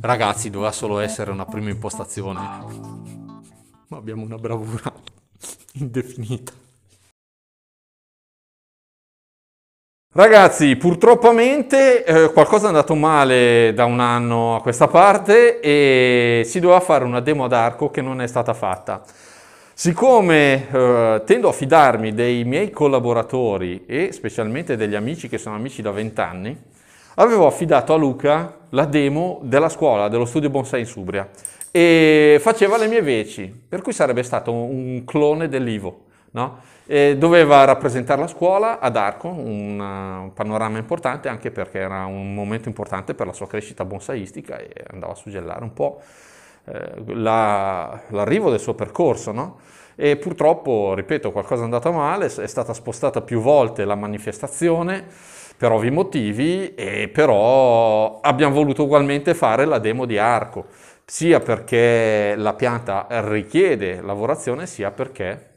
Ragazzi, doveva solo essere una prima impostazione. Ma abbiamo una bravura indefinita. Ragazzi, purtroppo a eh, qualcosa è andato male da un anno a questa parte e si doveva fare una demo ad arco che non è stata fatta. Siccome eh, tendo a fidarmi dei miei collaboratori e specialmente degli amici che sono amici da vent'anni, avevo affidato a Luca la demo della scuola, dello studio Bonsai in Subria e faceva le mie veci, per cui sarebbe stato un clone dell'Ivo. No? doveva rappresentare la scuola ad Arco, eh, un, panorama importante anche perché era un momento importante per la sua crescita bonsaistica e andava a suggellare un po' eh, la, l'arrivo del suo percorso. No? E purtroppo, ripeto, qualcosa è andato male, è stata spostata più volte la manifestazione per ovvi motivi, e però abbiamo voluto ugualmente fare la demo di arco, sia perché la pianta richiede lavorazione, sia perché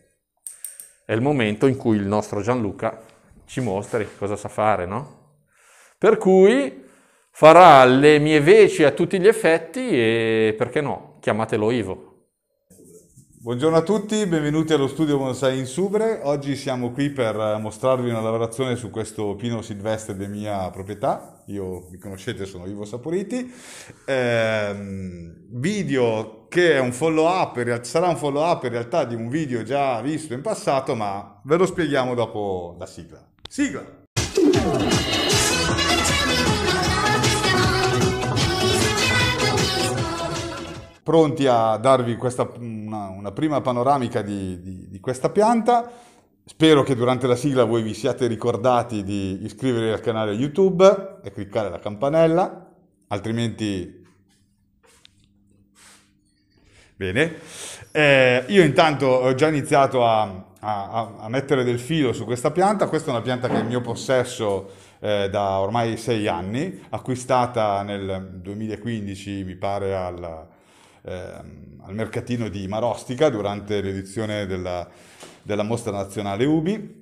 è il momento in cui il nostro Gianluca ci mostri cosa sa fare, no? Per cui farà le mie veci a tutti gli effetti e perché no, chiamatelo Ivo. Buongiorno a tutti, benvenuti allo studio Bonsai in Subre. Oggi siamo qui per eh, mostrarvi una lavorazione su questo pino silvestre di mia proprietà. Io mi conoscete, sono Ivo Saporiti. Eh, video che è un follow up, sarà un follow up in realtà di un video già visto in passato, ma ve lo spieghiamo dopo la sigla. Sigla! pronti a darvi questa, una, una, prima panoramica di, di, di questa pianta. Spero che durante la sigla voi vi siate ricordati di iscrivervi al canale YouTube e cliccare la campanella, altrimenti Bene, eh, io intanto ho già iniziato a, a, a, mettere del filo su questa pianta, questa è una pianta che è in mio possesso eh, da ormai sei anni, acquistata nel 2015 mi pare al, ehm, al mercatino di Marostica durante l'edizione della, della mostra nazionale Ubi.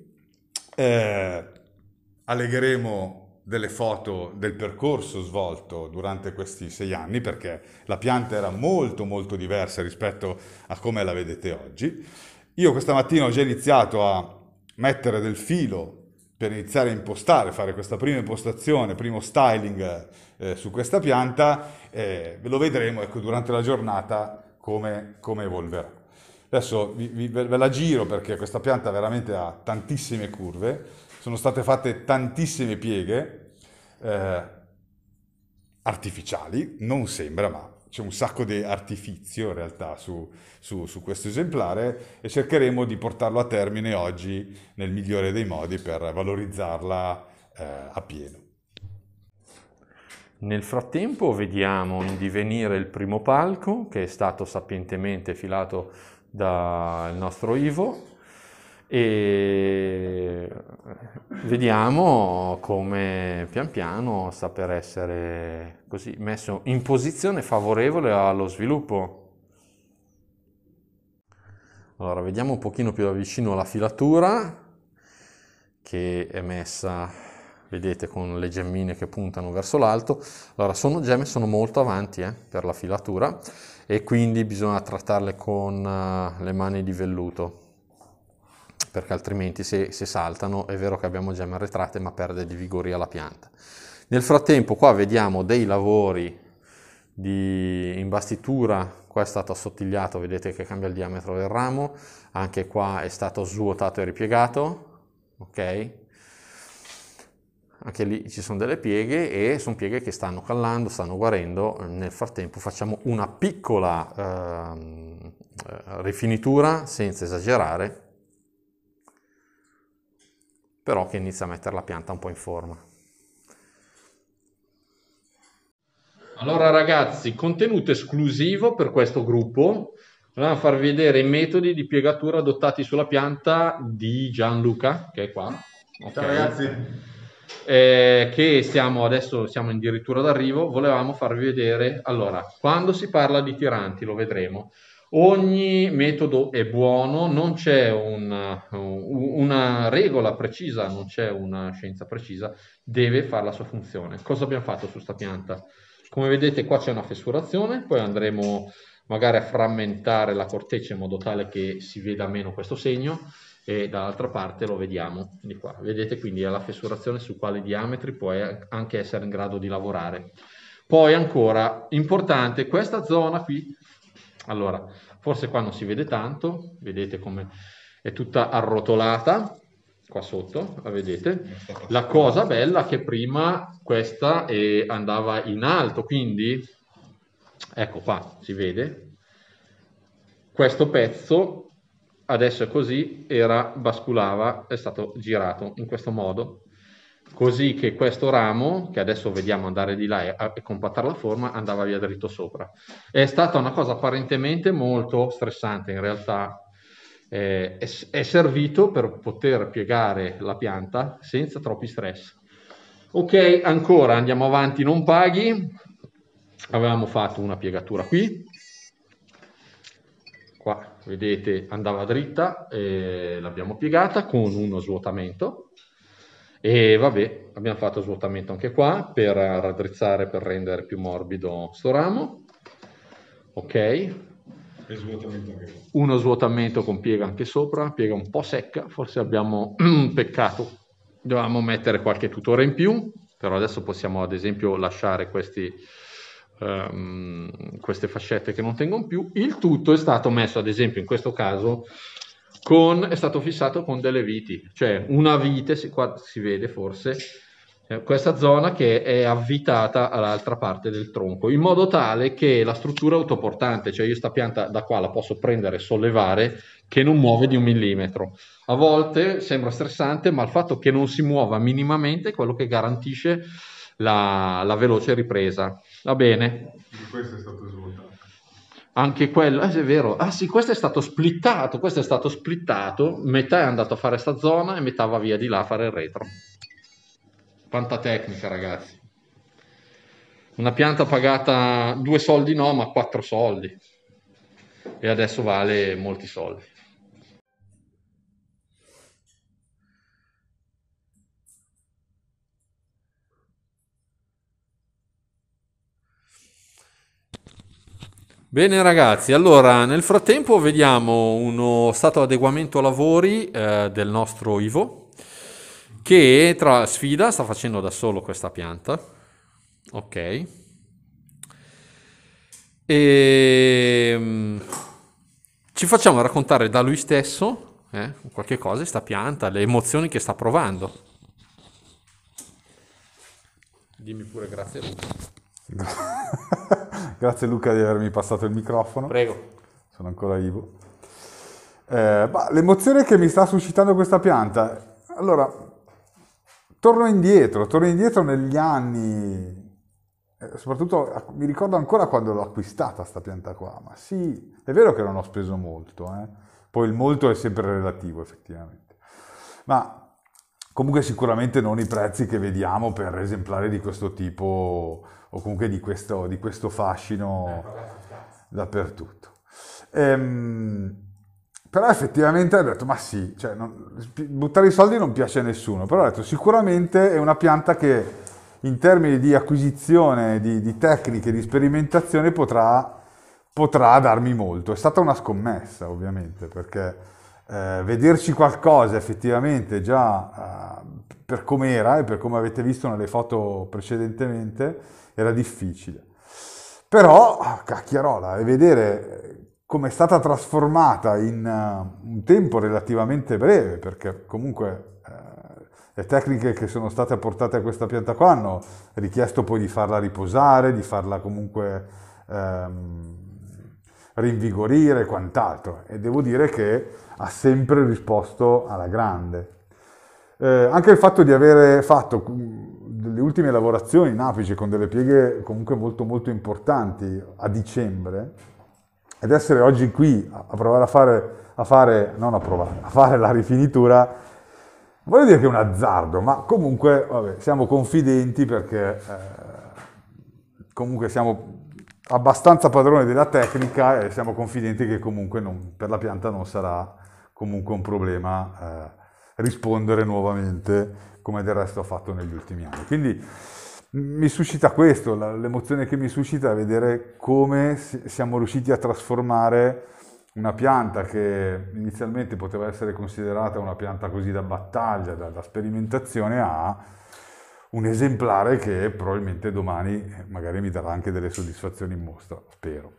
Eh, allegheremo delle foto del percorso svolto durante questi sei anni perché la pianta era molto molto diversa rispetto a come la vedete oggi. Io questa mattina ho già iniziato a mettere del filo per iniziare a impostare, fare questa prima impostazione, primo styling eh, su questa pianta, eh, lo vedremo ecco, durante la giornata come, come evolverà. Adesso vi, vi, ve la giro perché questa pianta veramente ha tantissime curve, sono state fatte tantissime pieghe eh, artificiali, non sembra ma c'è un sacco di artifizio in realtà su, su, su, questo esemplare e cercheremo di portarlo a termine oggi nel migliore dei modi per valorizzarla eh, a pieno. Nel frattempo vediamo in divenire il primo palco che è stato sapientemente filato dal nostro Ivo e vediamo come pian piano saper essere così messo in posizione favorevole allo sviluppo. Allora, vediamo un pochino più da vicino la filatura che è messa, vedete, con le gemmine che puntano verso l'alto. Allora, sono gemme, sono molto avanti eh, per la filatura e quindi bisogna trattarle con eh, le mani di velluto perché altrimenti se, se saltano è vero che abbiamo gemme arretrate ma perde di vigoria la pianta. Nel frattempo qua vediamo dei lavori di imbastitura, qua è stato assottigliato, vedete che cambia il diametro del ramo, anche qua è stato svuotato e ripiegato, ok? Anche lì ci sono delle pieghe e sono pieghe che stanno callando, stanno guarendo, nel frattempo facciamo una piccola ehm, eh, rifinitura senza esagerare però che inizia a mettere la pianta un po' in forma. Allora ragazzi, contenuto esclusivo per questo gruppo, volevamo farvi vedere i metodi di piegatura adottati sulla pianta di Gianluca, che è qua. Okay. Ciao ragazzi. Eh, che siamo adesso siamo addirittura d'arrivo, volevamo farvi vedere, allora, quando si parla di tiranti, lo vedremo, Ogni metodo è buono, non c'è una, uh, una, regola precisa, non c'è una scienza precisa, deve fare la sua funzione. Cosa abbiamo fatto su questa pianta? Come vedete qua c'è una fessurazione, poi andremo magari a frammentare la corteccia in modo tale che si veda meno questo segno e dall'altra parte lo vediamo di qua. Vedete quindi la fessurazione su quali diametri può anche essere in grado di lavorare. Poi ancora, importante, questa zona qui allora, forse qua non si vede tanto, vedete come è tutta arrotolata, qua sotto, la vedete. La cosa bella è che prima questa eh, andava in alto, quindi, ecco qua, si vede, questo pezzo adesso è così, era, basculava, è stato girato in questo modo, così che questo ramo, che adesso vediamo andare di là e, e compattare la forma, andava via dritto sopra. È stata una cosa apparentemente molto stressante, in realtà eh, è, è, servito per poter piegare la pianta senza troppi stress. Ok, ancora andiamo avanti, non paghi. Avevamo fatto una piegatura qui, qua vedete andava dritta, eh, l'abbiamo piegata con uno svuotamento e vabbè, abbiamo fatto svuotamento anche qua per raddrizzare, per rendere più morbido sto ramo. Ok. Svuotamento Uno svuotamento con piega anche sopra, piega un po' secca, forse abbiamo peccato. Dovevamo mettere qualche tutore in più, però adesso possiamo ad esempio lasciare questi, um, queste fascette che non tengono più. Il tutto è stato messo ad esempio in questo caso con, è stato fissato con delle viti, cioè una vite, si, qua si vede forse, eh, questa zona che è avvitata all'altra parte del tronco, in modo tale che la struttura autoportante, cioè io sta pianta da qua la posso prendere e sollevare, che non muove di un millimetro. A volte sembra stressante, ma il fatto che non si muova minimamente è quello che garantisce la, la veloce ripresa. Va bene. Questo è stato svuotato anche quello, eh, è vero, ah sì, questo è stato splittato, questo è stato splittato, metà è andato a fare sta zona e metà va via di là a fare il retro. Quanta tecnica, ragazzi. Una pianta pagata due soldi no, ma quattro soldi. E adesso vale molti soldi. Bene ragazzi, allora nel frattempo vediamo uno stato adeguamento lavori eh, del nostro Ivo che tra sfida sta facendo da solo questa pianta. Ok. E ehm, ci facciamo raccontare da lui stesso eh, qualche cosa, questa pianta, le emozioni che sta provando. Dimmi pure grazie. A lui. Grazie Luca di avermi passato il microfono. Prego. Sono ancora vivo. Eh, bah, l'emozione che mi sta suscitando questa pianta, allora, torno indietro, torno indietro negli anni, eh, soprattutto mi ricordo ancora quando l'ho acquistata questa pianta qua, ma sì, è vero che non ho speso molto, eh? poi il molto è sempre relativo effettivamente, ma Comunque sicuramente non i prezzi che vediamo per esemplari di questo tipo o comunque di questo, di questo fascino dappertutto. Ehm, però effettivamente ha detto, ma sì, cioè, non, buttare i soldi non piace a nessuno, però ho detto sicuramente è una pianta che in termini di acquisizione, di, di tecniche, di sperimentazione potrà, potrà darmi molto. È stata una scommessa ovviamente perché eh, vederci qualcosa effettivamente già eh, per com'era e per come avete visto nelle foto precedentemente era difficile. Però, cacchiarola, e vedere come è stata trasformata in uh, un tempo relativamente breve, perché comunque uh, le tecniche che sono state apportate a questa pianta qua hanno richiesto poi di farla riposare, di farla comunque... Um, rinvigorire e quant'altro. E devo dire che ha sempre risposto alla grande. Eh, anche il fatto di avere fatto mm, delle ultime lavorazioni in apice con delle pieghe comunque molto molto importanti a dicembre ed essere oggi qui a provare a fare, a fare non a provare, a fare la rifinitura voglio dire che è un azzardo, ma comunque vabbè, siamo confidenti perché eh, comunque siamo abbastanza padrone della tecnica e siamo confidenti che comunque non, per la pianta non sarà comunque un problema eh, rispondere nuovamente come del resto ha fatto negli ultimi anni. Quindi mi suscita questo, l'emozione che mi suscita è vedere come siamo riusciti a trasformare una pianta che inizialmente poteva essere considerata una pianta così da battaglia, da, da sperimentazione, a un esemplare che probabilmente domani eh, magari mi darà anche delle soddisfazioni in mostra, spero.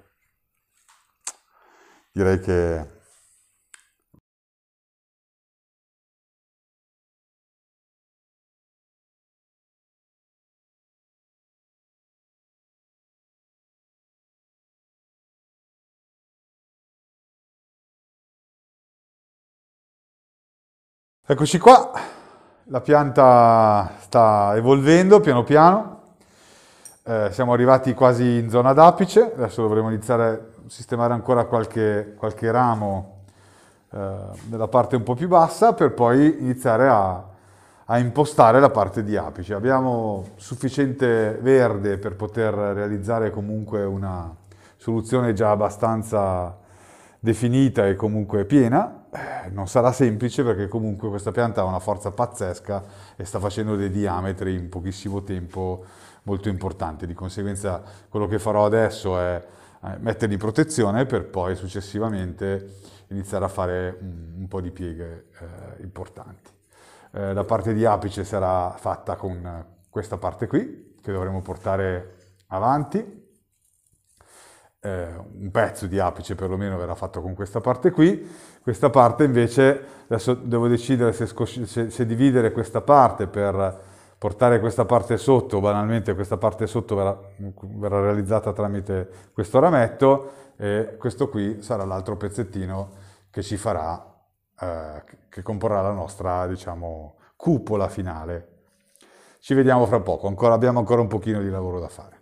Direi che Eccoci qua, la pianta sta evolvendo piano piano, eh, siamo arrivati quasi in zona d'apice, adesso dovremo iniziare a sistemare ancora qualche, qualche ramo eh, nella parte un po' più bassa per poi iniziare a, a impostare la parte di apice. Abbiamo sufficiente verde per poter realizzare comunque una soluzione già abbastanza definita e comunque piena, eh, non sarà semplice perché comunque questa pianta ha una forza pazzesca e sta facendo dei diametri in pochissimo tempo molto importanti. Di conseguenza quello che farò adesso è eh, metterli in protezione per poi successivamente iniziare a fare un, un po' di pieghe eh, importanti. Eh, la parte di apice sarà fatta con questa parte qui che dovremo portare avanti eh, un pezzo di apice perlomeno verrà fatto con questa parte qui, questa parte invece adesso devo decidere se, se, se dividere questa parte per portare questa parte sotto, banalmente questa parte sotto verrà, verrà realizzata tramite questo rametto e questo qui sarà l'altro pezzettino che ci farà, eh, che comporrà la nostra, diciamo, cupola finale. Ci vediamo fra poco, ancora, abbiamo ancora un pochino di lavoro da fare.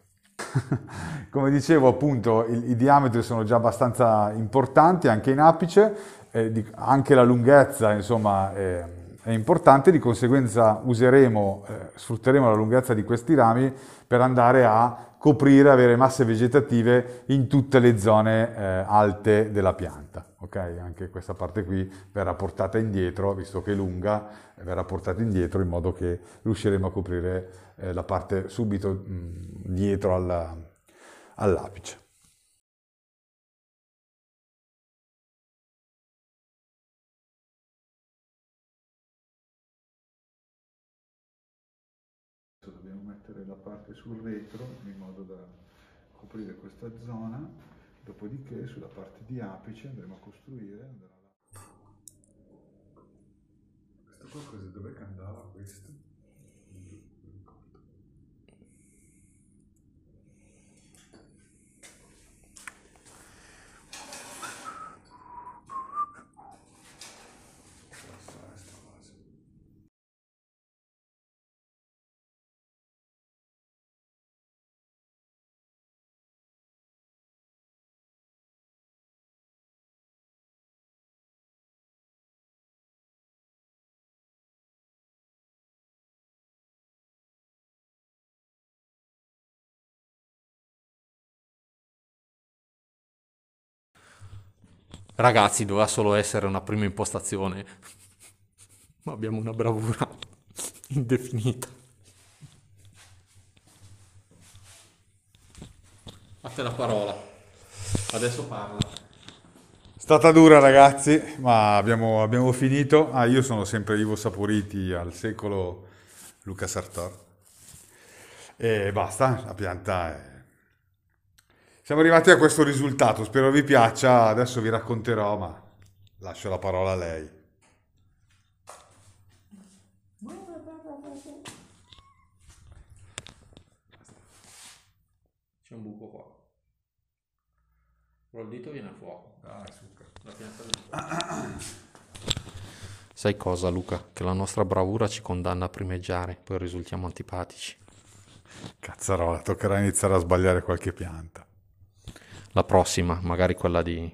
Come dicevo appunto i, i, diametri sono già abbastanza importanti anche in apice, eh, di, anche la lunghezza insomma è, è importante, di conseguenza useremo, eh, sfrutteremo la lunghezza di questi rami per andare a coprire, avere masse vegetative in tutte le zone eh, alte della pianta ok? Anche questa parte qui verrà portata indietro, visto che è lunga, verrà portata indietro in modo che riusciremo a coprire eh, la parte subito mh, mm, dietro alla, all'apice. Dobbiamo mettere la parte sul retro in modo da coprire questa zona dopodiché sulla parte di apice andremo a costruire andremo là. questo qua cos'è? dov'è che andava questo? Ragazzi, doveva solo essere una prima impostazione, ma abbiamo una bravura indefinita. A te la parola, adesso parla. È stata dura ragazzi, ma abbiamo, abbiamo finito. Ah, io sono sempre Ivo Saporiti al secolo Luca Sartor. E basta, la pianta è siamo arrivati a questo risultato, spero vi piaccia, adesso vi racconterò, ma lascio la parola a lei. C'è un buco qua. Però il dito viene fuori. Ah, la finestra viene fuori. Sai cosa Luca? Che la nostra bravura ci condanna a primeggiare, poi risultiamo antipatici. Cazzarola, toccherà iniziare a sbagliare qualche pianta la prossima, magari quella di